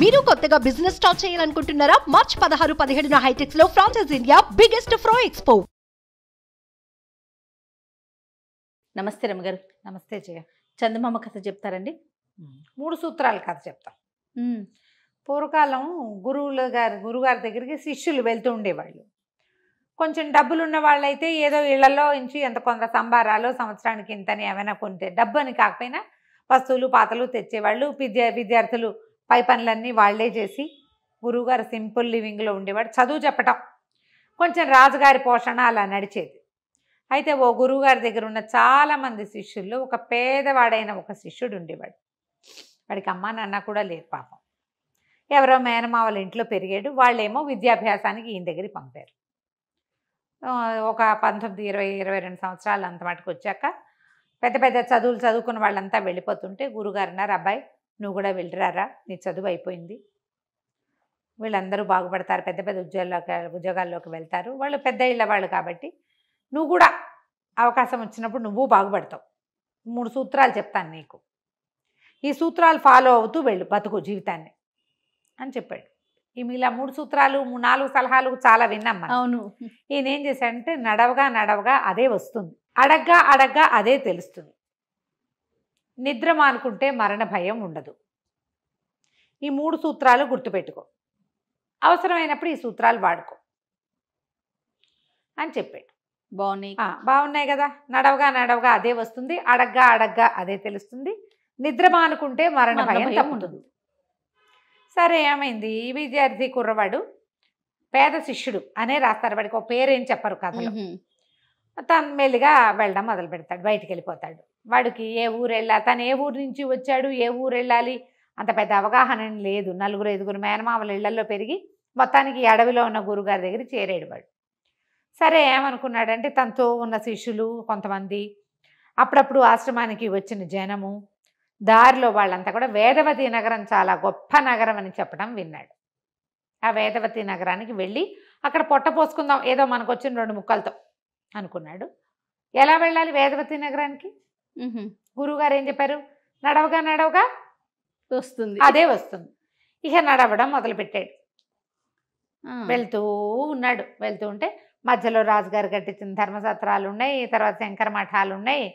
మీరు కొత్తగా business start చేయాలనుకుంటున్నారా మార్చ్ పదహారు పదిహేడున హైటెక్స్ లో ఫ్రాన్సెస్ ఇండియా బిగ్గెస్ట్ ఫ్రో ఎక్స్పో నమస్తే రమ్మ గారు నమస్తే జయ చందమామ కథ చెప్తారండి మూడు సూత్రాల కథ చెప్తాం పూర్వకాలం గురువుల గారు గురుగారి దగ్గరికి శిష్యులు వెళ్తూ ఉండేవాళ్ళు కొంచెం డబ్బులు ఉన్న వాళ్ళైతే ఏదో ఇళ్లలో ఇంచి ఎంత కొంత సంబారాలు సంవత్సరానికి ఇంతని ఏమైనా కొంటే డబ్బు అని కాకపోయినా వస్తువులు పాతలు తెచ్చేవాళ్ళు విద్యా విద్యార్థులు పై పనులన్నీ వాళ్లే చేసి గురువుగారు సింపుల్ లివింగ్లో ఉండేవాడు చదువు చెప్పటం కొంచెం రాజుగారి పోషణ అలా నడిచేది అయితే ఓ గురువుగారి దగ్గర ఉన్న చాలామంది శిష్యుల్లో ఒక పేదవాడైన ఒక శిష్యుడు ఉండేవాడు వాడికి అమ్మ నాన్న కూడా లేరు పాపం ఎవరో మేనమావల ఇంట్లో పెరిగాడు వాళ్ళేమో విద్యాభ్యాసానికి ఈయన దగ్గరికి పంపారు ఒక పంతొమ్మిది ఇరవై ఇరవై రెండు సంవత్సరాలు అంత మటుకు వచ్చాక పెద్ద పెద్ద చదువులు చదువుకున్న వాళ్ళంతా వెళ్ళిపోతుంటే గురుగారు అన్నారు అబ్బాయి నువ్వు కూడా వెళ్ళిరారా నీ చదువు అయిపోయింది వీళ్ళందరూ బాగుపడతారు పెద్ద పెద్ద ఉద్యోగాల్లోకి ఉద్యోగాల్లోకి వెళ్తారు వాళ్ళు పెద్ద ఇళ్ళ వాళ్ళు కాబట్టి నువ్వు కూడా అవకాశం వచ్చినప్పుడు నువ్వు బాగుపడతావు మూడు సూత్రాలు చెప్తాను నీకు ఈ సూత్రాలు ఫాలో అవుతూ వెళ్ళు బతుకు జీవితాన్ని అని చెప్పాడు ఈమె ఇలా మూడు సూత్రాలు నాలుగు సలహాలు చాలా విన్నాం అవును ఈయన ఏం చేశాడంటే నడవగా నడవగా అదే వస్తుంది అడగ్గా అడగ్గా అదే తెలుస్తుంది నిద్ర మానుకుంటే మరణ భయం ఉండదు ఈ మూడు సూత్రాలు గుర్తుపెట్టుకో అవసరమైనప్పుడు ఈ సూత్రాలు వాడుకో అని చెప్పాడు బాగున్నాయి బాగున్నాయి కదా నడవగా నడవగా అదే వస్తుంది అడగ్గా అడగ్గా అదే తెలుస్తుంది నిద్ర మానుకుంటే మరణ భయం తప్పుతుంది సరే ఏమైంది ఈ విద్యార్థి కుర్రవాడు పేద శిష్యుడు అనే రాస్తారు వాడికి ఒక పేరేం చెప్పరు కథలో తన మెల్లిగా వెళ్ళడం మొదలు పెడతాడు బయటికి వెళ్ళిపోతాడు వాడికి ఏ ఊరు వెళ్ళాలి తను ఏ ఊరు నుంచి వచ్చాడు ఏ ఊరు వెళ్ళాలి అంత పెద్ద అవగాహన లేదు నలుగురు ఐదుగురు మేనమామల ఇళ్లలో పెరిగి మొత్తానికి అడవిలో ఉన్న గురుగారి దగ్గర చేరాడు వాడు సరే ఏమనుకున్నాడంటే తనతో ఉన్న శిష్యులు కొంతమంది అప్పుడప్పుడు ఆశ్రమానికి వచ్చిన జనము దారిలో వాళ్ళంతా కూడా వేదవతి నగరం చాలా గొప్ప నగరం అని చెప్పడం విన్నాడు ఆ వేదవతి నగరానికి వెళ్ళి అక్కడ పొట్ట పోసుకుందాం ఏదో మనకు వచ్చిన రెండు ముక్కలతో అనుకున్నాడు ఎలా వెళ్ళాలి వేదవతి నగరానికి గురువుగారు ఏం చెప్పారు నడవగా నడవగా వస్తుంది అదే వస్తుంది ఇక నడవడం మొదలుపెట్టాడు వెళ్తూ ఉన్నాడు వెళ్తూ ఉంటే మధ్యలో రాజుగారు కట్టించిన ధర్మసత్రాలు ఉన్నాయి తర్వాత శంకర మఠాలు ఉన్నాయి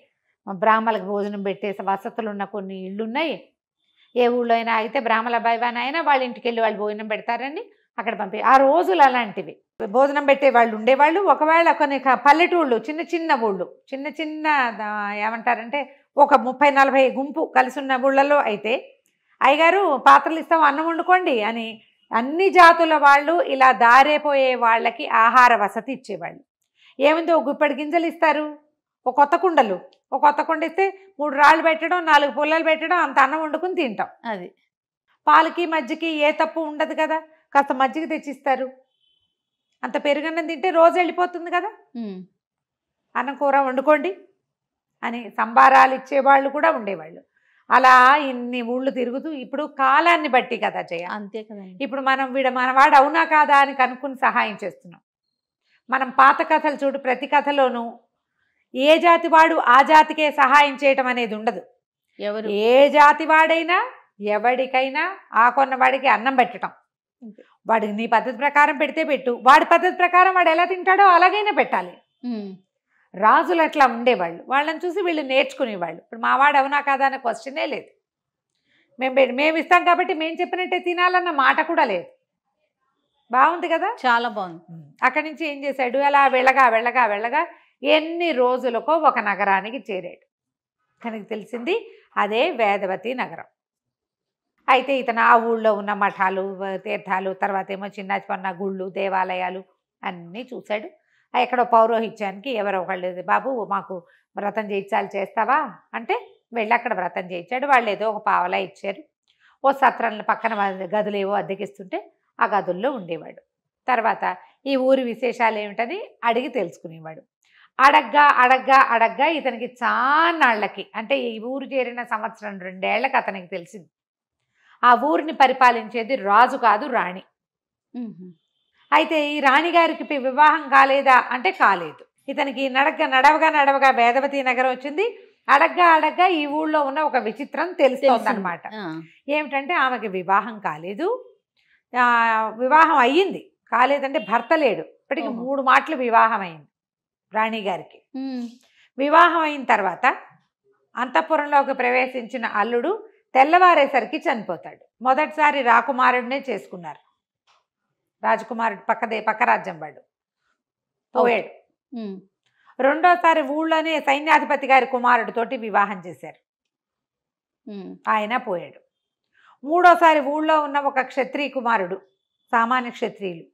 బ్రాహ్మలకు భోజనం పెట్టే వసతులు ఉన్న కొన్ని ఇళ్ళు ఉన్నాయి ఏ ఊళ్ళో అయినా అయితే బ్రాహ్మల బైవాన్ అయినా వాళ్ళ ఇంటికి వెళ్ళి వాళ్ళు భోజనం పెడతారని అక్కడ పంపి ఆ రోజులు అలాంటివి భోజనం పెట్టే వాళ్ళు ఉండేవాళ్ళు ఒకవేళ కొన్ని పల్లెటూళ్ళు చిన్న చిన్న ఊళ్ళు చిన్న చిన్న ఏమంటారంటే ఒక ముప్పై నలభై గుంపు కలిసి ఉన్న ఊళ్ళలో అయితే అయ్యగారు పాత్రలు ఇస్తాం అన్నం వండుకోండి అని అన్ని జాతుల వాళ్ళు ఇలా దారేపోయే వాళ్ళకి ఆహార వసతి ఇచ్చేవాళ్ళు ఏముంది ఒక గుప్పెడు గింజలు ఇస్తారు ఒక కొత్త కుండలు ఒక కొత్త కుండ ఇస్తే మూడు రాళ్ళు పెట్టడం నాలుగు పుల్లలు పెట్టడం అంత అన్నం వండుకుని తింటాం అది పాలకి మజ్జికి ఏ తప్పు ఉండదు కదా కాస్త మజ్జిగ తెచ్చిస్తారు అంత పెరుగన్నం తింటే రోజు వెళ్ళిపోతుంది కదా అన్నం కూర వండుకోండి అని సంబారాలు ఇచ్చేవాళ్ళు కూడా ఉండేవాళ్ళు అలా ఇన్ని ఊళ్ళు తిరుగుతూ ఇప్పుడు కాలాన్ని బట్టి కదా జయ అంతే కదా ఇప్పుడు మనం వీడ మనవాడు అవునా కాదా అని కనుక్కుని సహాయం చేస్తున్నాం మనం పాత కథలు చూడు ప్రతి కథలోనూ ఏ జాతి వాడు ఆ జాతికే సహాయం చేయటం అనేది ఉండదు ఎవరు ఏ జాతి వాడైనా ఎవడికైనా ఆ కొన్నవాడికి అన్నం పెట్టడం వాడు నీ పద్ధతి ప్రకారం పెడితే పెట్టు వాడి పద్ధతి ప్రకారం వాడు ఎలా తింటాడో అలాగైనా పెట్టాలి రాజులు అట్లా ఉండేవాళ్ళు వాళ్ళని చూసి వీళ్ళు నేర్చుకునేవాళ్ళు ఇప్పుడు మావాడు అవునా కాదా అనే క్వశ్చనే లేదు మేము మేము ఇస్తాం కాబట్టి మేము చెప్పినట్టే తినాలన్న మాట కూడా లేదు బాగుంది కదా చాలా బాగుంది అక్కడి నుంచి ఏం చేశాడు అలా వెళ్ళగా వెళ్ళగా వెళ్ళగా ఎన్ని రోజులకో ఒక నగరానికి చేరాడు తనకి తెలిసింది అదే వేదవతి నగరం అయితే ఇతను ఆ ఊళ్ళో ఉన్న మఠాలు తీర్థాలు తర్వాత ఏమో చిన్న చిన్న గుళ్ళు దేవాలయాలు అన్నీ చూశాడు ఎక్కడో పౌరోహిత్యానికి ఎవరో ఒకళ్ళు బాబు మాకు వ్రతం చేయించాలి చేస్తావా అంటే వెళ్ళి అక్కడ వ్రతం చేయించాడు వాళ్ళు ఏదో ఒక పావలా ఇచ్చారు ఓ సత్రం పక్కన గదులు ఏవో అద్దెకిస్తుంటే ఆ గదుల్లో ఉండేవాడు తర్వాత ఈ ఊరి విశేషాలు ఏమిటని అడిగి తెలుసుకునేవాడు అడగ్గా అడగ్గా అడగ్గా ఇతనికి నాళ్ళకి అంటే ఈ ఊరు చేరిన సంవత్సరం రెండేళ్లకి అతనికి తెలిసింది ఆ ఊరిని పరిపాలించేది రాజు కాదు రాణి అయితే ఈ రాణిగారికి వివాహం కాలేదా అంటే కాలేదు ఇతనికి నడగ నడవగా నడవగా వేదవతి నగరం వచ్చింది అడగ్గా అడగ్గా ఈ ఊళ్ళో ఉన్న ఒక విచిత్రం తెలుస్తోంది అనమాట ఏమిటంటే ఆమెకి వివాహం కాలేదు వివాహం అయ్యింది కాలేదంటే భర్త లేడు ఇప్పటికి మూడు మాటలు వివాహం అయింది రాణి గారికి వివాహం అయిన తర్వాత అంతఃపురంలోకి ప్రవేశించిన అల్లుడు తెల్లవారేసరికి చనిపోతాడు మొదటిసారి రాకుమారుడినే చేసుకున్నారు రాజకుమారుడు పక్కదే పక్క రాజ్యం వాడు పోయాడు రెండోసారి ఊళ్ళోనే సైన్యాధిపతి గారి కుమారుడితోటి వివాహం చేశారు ఆయన పోయాడు మూడోసారి ఊళ్ళో ఉన్న ఒక క్షత్రియ కుమారుడు సామాన్య క్షత్రియులు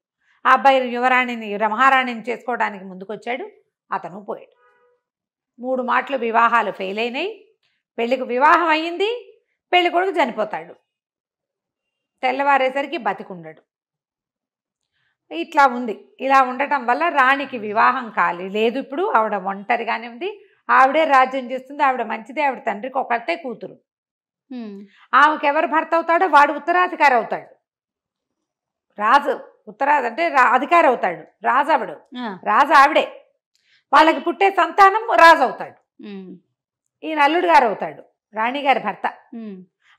ఆ అబ్బాయి యువరాణిని మహారాణిని చేసుకోవడానికి ముందుకొచ్చాడు అతను పోయాడు మూడు మాటలు వివాహాలు ఫెయిల్ అయినాయి పెళ్లికి వివాహం అయ్యింది పెళ్లి కొడుకు చనిపోతాడు తెల్లవారేసరికి బతికుండడు ఇట్లా ఉంది ఇలా ఉండటం వల్ల రాణికి వివాహం కాలి లేదు ఇప్పుడు ఆవిడ ఒంటరిగానే ఉంది ఆవిడే రాజ్యం చేస్తుంది ఆవిడ మంచిదే ఆవిడ తండ్రికి ఒకటే కూతురు ఆమెకి ఎవరు భర్త అవుతాడో వాడు ఉత్తరాధికారి అవుతాడు రాజు ఉత్తరాది అంటే అధికారి అవుతాడు రాజు ఆవిడు రాజు ఆవిడే వాళ్ళకి పుట్టే సంతానం రాజు అవుతాడు ఈయన అల్లుడు గారు అవుతాడు రాణిగారి భర్త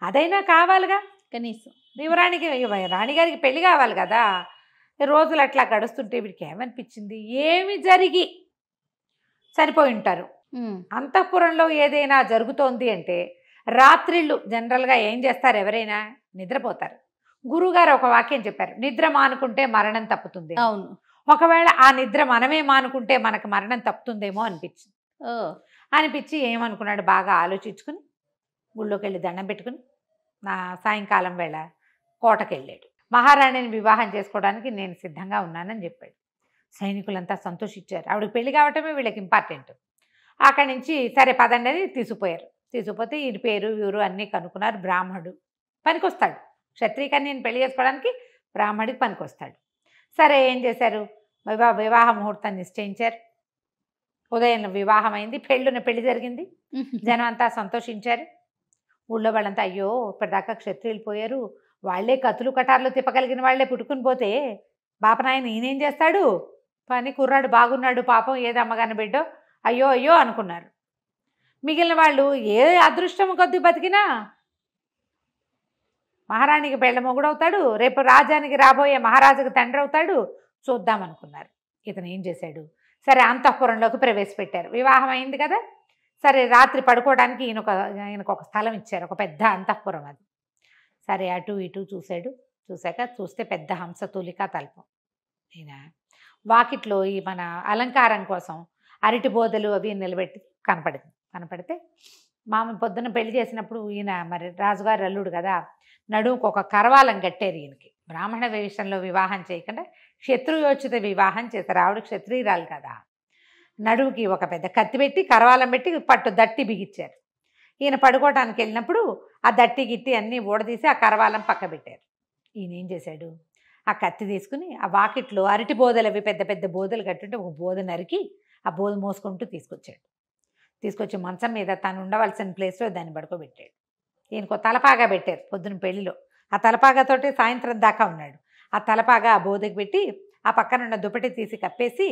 అదైనా కావాలిగా కనీసం యువరాణికి రాణిగారికి పెళ్లి కావాలి కదా రోజులు అట్లా గడుస్తుంటే వీడికి ఏమనిపించింది ఏమి జరిగి చనిపోయి ఉంటారు అంతఃపురంలో ఏదైనా జరుగుతోంది అంటే రాత్రిళ్ళు జనరల్గా ఏం చేస్తారు ఎవరైనా నిద్రపోతారు గురుగారు ఒక వాక్యం చెప్పారు నిద్ర మానుకుంటే మరణం తప్పుతుంది అవును ఒకవేళ ఆ నిద్ర మనమే మానుకుంటే మనకు మరణం తప్పుతుందేమో అనిపించింది అనిపించి ఏమనుకున్నాడు బాగా ఆలోచించుకుని గుళ్ళోకి వెళ్ళి దండం పెట్టుకుని నా సాయంకాలం వేళ కోటకి వెళ్ళాడు మహారాణిని వివాహం చేసుకోవడానికి నేను సిద్ధంగా ఉన్నానని చెప్పాడు సైనికులంతా సంతోషించారు ఆవిడకి పెళ్లి కావటమే వీళ్ళకి ఇంపార్టెంట్ అక్కడి నుంచి సరే పదండి అని తీసుకుపోయారు తీసుకుపోతే ఈయన పేరు వీరు అన్నీ కనుక్కున్నారు బ్రాహ్మడు పనికొస్తాడు క్షత్రియకని నేను పెళ్లి చేసుకోవడానికి బ్రాహ్మడికి పనికొస్తాడు సరే ఏం చేశారు వివాహ వివాహ ముహూర్తాన్ని నిశ్చయించారు ఉదయం వివాహం అయింది పెళ్ళున్న పెళ్లి జరిగింది జనం అంతా సంతోషించారు ఊళ్ళో వాళ్ళంతా అయ్యో ఇప్పటిదాకా క్షత్రియులు పోయారు వాళ్లే కత్తులు కటార్లు తిప్పగలిగిన వాళ్లే పుట్టుకుని పోతే బాపనాయన ఈయనేం చేస్తాడు పని కుర్రాడు బాగున్నాడు పాపం ఏది అమ్మగాని బిడ్డో అయ్యో అయ్యో అనుకున్నారు మిగిలిన వాళ్ళు ఏ అదృష్టం కొద్ది బతికినా మహారాణికి పెళ్ళ మొగుడవుతాడు రేపు రాజానికి రాబోయే మహారాజుకి తండ్రి అవుతాడు చూద్దామనుకున్నారు ఇతను ఏం చేశాడు సరే అంతఃపురంలోకి ప్రవేశపెట్టారు వివాహం అయింది కదా సరే రాత్రి పడుకోవడానికి ఈయన ఒక ఈయనకు ఒక స్థలం ఇచ్చారు ఒక పెద్ద అంతఃపురం అది సరే అటు ఇటు చూశాడు చూశాక చూస్తే పెద్ద హంస తూలిక తలుపు ఈయన వాకిట్లో ఈ మన అలంకారం కోసం అరటి బోధలు అవి నిలబెట్టి కనపడింది కనపడితే మామ పొద్దున పెళ్లి చేసినప్పుడు ఈయన మరి రాజుగారు అల్లుడు కదా నడుముకు ఒక కరవాలం కట్టారు ఈయనకి బ్రాహ్మణ వేషంలో వివాహం చేయకుండా క్షత్రుయోచిత వివాహం చేశారు ఆవిడ క్షత్రియురాలు కదా నడువుకి ఒక పెద్ద కత్తి పెట్టి కరవాలం పెట్టి పట్టు దట్టి బిగిచ్చారు ఈయన పడుకోవటానికి వెళ్ళినప్పుడు ఆ దట్టి గిట్టి అన్నీ ఊడదీసి ఆ కరవాలం పక్క పెట్టారు ఈయన ఏం చేశాడు ఆ కత్తి తీసుకుని ఆ వాకిట్లో అరటి బోధలు అవి పెద్ద పెద్ద బోధలు కట్టుంటే ఒక బోధ నరికి ఆ బోధ మోసుకుంటూ తీసుకొచ్చాడు తీసుకొచ్చి మంచం మీద తను ఉండవలసిన ప్లేస్లో దాన్ని పడుకోబెట్టాడు ఈయనకు తలపాగా పెట్టారు పొద్దున పెళ్లిలో ఆ తలపాగాతోటే సాయంత్రం దాకా ఉన్నాడు ఆ తలపాగా ఆ బోధకి పెట్టి ఆ పక్కనున్న దుప్పటి తీసి కప్పేసి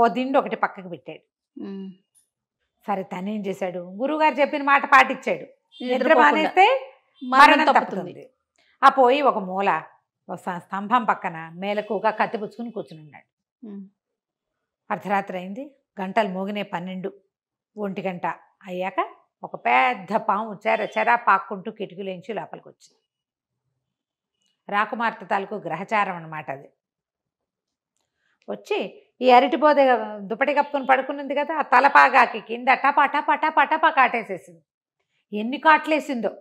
ఓ దిండు ఒకటి పక్కకు పెట్టాడు సరే తనేం చేశాడు గురువుగారు చెప్పిన మాట పాటించాడు నిద్ర మానేస్తే మరణం తప్పుతుంది ఆ పోయి ఒక మూల స్తంభం పక్కన మేలకుగా కత్తి పుచ్చుకుని కూర్చుని ఉన్నాడు అర్ధరాత్రి అయింది గంటలు మోగినే పన్నెండు ఒంటి గంట అయ్యాక ఒక పెద్ద పాము చెర చెర పాక్కుంటూ కిటికీలోంచి లోపలికి వచ్చింది రాకుమార్తె తాలూకు గ్రహచారం అనమాట అది వచ్చి ఈ అరటిపోద దుప్పటి కప్పుకొని పడుకున్నది కదా ఆ తలపాగాకి కింద టపా టపా టపా కాటేసేసింది ఎన్ని కాట్లేసిందో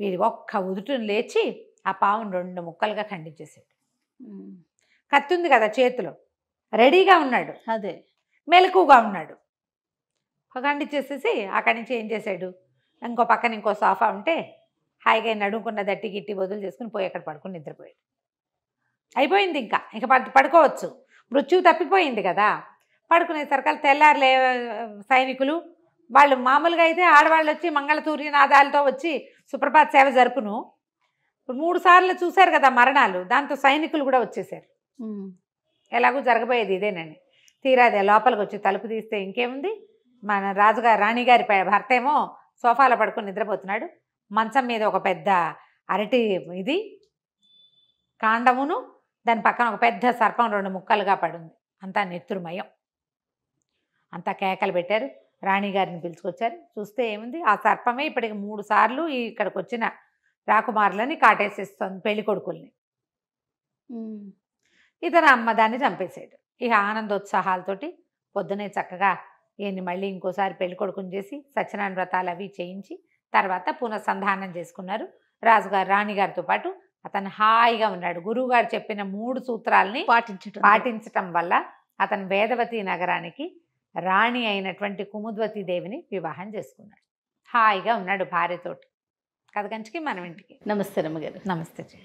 వీరి ఒక్క ఉదుటిని లేచి ఆ పావును రెండు ముక్కలుగా ఖండించేసాడు కత్తి ఉంది కదా చేతిలో రెడీగా ఉన్నాడు అదే మెలకుగా ఉన్నాడు ఖండించేసేసి అక్కడి నుంచి ఏం చేశాడు ఇంకో పక్కన ఇంకో సోఫా ఉంటే హాయిగా నడుముకున్న దట్టి గిట్టి వదులు చేసుకుని పోయి అక్కడ పడుకుని నిద్రపోయాడు అయిపోయింది ఇంకా ఇంకా పడుకోవచ్చు మృత్యువు తప్పిపోయింది కదా పడుకునేసరికల్ తెల్లారులే సైనికులు వాళ్ళు మామూలుగా అయితే ఆడవాళ్ళు వచ్చి మంగళ సూర్యనాదాలతో వచ్చి సుప్రభాత్ సేవ జరుపును మూడు సార్లు చూశారు కదా మరణాలు దాంతో సైనికులు కూడా వచ్చేసారు ఎలాగో జరగబోయేది ఇదేనండి తీరా అదే లోపలికి వచ్చి తలుపు తీస్తే ఇంకేముంది మన రాజుగారు రాణిగారి భర్త ఏమో సోఫాలో పడుకుని నిద్రపోతున్నాడు మంచం మీద ఒక పెద్ద అరటి ఇది కాండమును దాని పక్కన ఒక పెద్ద సర్పం రెండు ముక్కలుగా పడింది అంతా నెత్తురుమయం అంతా కేకలు పెట్టారు రాణిగారిని పిలుచుకొచ్చారు చూస్తే ఏముంది ఆ సర్పమే ఇప్పటికి మూడు సార్లు ఇక్కడికి వచ్చిన రాకుమారులని కాటేసిస్తుంది పెళ్లి కొడుకుల్ని ఇతను అమ్మదాన్ని చంపేశాడు ఇక ఆనందోత్సాహాలతోటి పొద్దునే చక్కగా ఈయన్ని మళ్ళీ ఇంకోసారి పెళ్లి కొడుకుని చేసి సత్యనారాయణ వ్రతాలు అవి చేయించి తర్వాత పునఃసంధానం చేసుకున్నారు రాజుగారు రాణిగారితో పాటు అతను హాయిగా ఉన్నాడు గురువుగారు చెప్పిన మూడు సూత్రాలని పాటించడం పాటించటం వల్ల అతను వేదవతి నగరానికి రాణి అయినటువంటి కుముద్వతి దేవిని వివాహం చేసుకున్నాడు హాయిగా ఉన్నాడు భార్యతోటి కంచికి మనం ఇంటికి నమస్తే రమ్మగారు నమస్తే